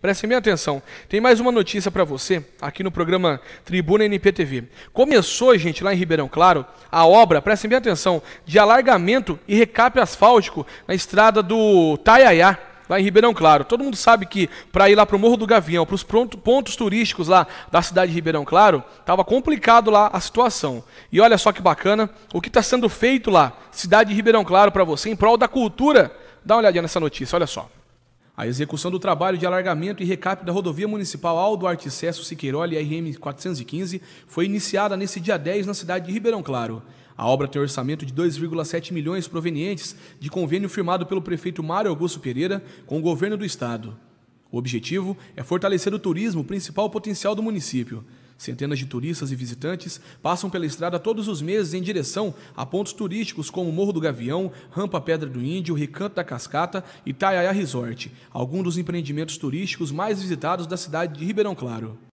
Prestem bem atenção. Tem mais uma notícia para você aqui no programa Tribuna NPTV. Começou, gente, lá em Ribeirão Claro, a obra, prestem bem atenção, de alargamento e recape asfáltico na estrada do Taiaiá, lá em Ribeirão Claro. Todo mundo sabe que para ir lá para o Morro do Gavião, para os pontos turísticos lá da cidade de Ribeirão Claro, estava complicado lá a situação. E olha só que bacana o que está sendo feito lá, cidade de Ribeirão Claro, para você, em prol da cultura. Dá uma olhadinha nessa notícia, olha só. A execução do trabalho de alargamento e recap da rodovia municipal Aldo Articesso Siqueiroli RM 415 foi iniciada nesse dia 10 na cidade de Ribeirão Claro. A obra tem orçamento de 2,7 milhões provenientes de convênio firmado pelo prefeito Mário Augusto Pereira com o governo do estado. O objetivo é fortalecer o turismo, principal potencial do município. Centenas de turistas e visitantes passam pela estrada todos os meses em direção a pontos turísticos como Morro do Gavião, Rampa Pedra do Índio, Recanto da Cascata e Taiaia Resort, alguns dos empreendimentos turísticos mais visitados da cidade de Ribeirão Claro.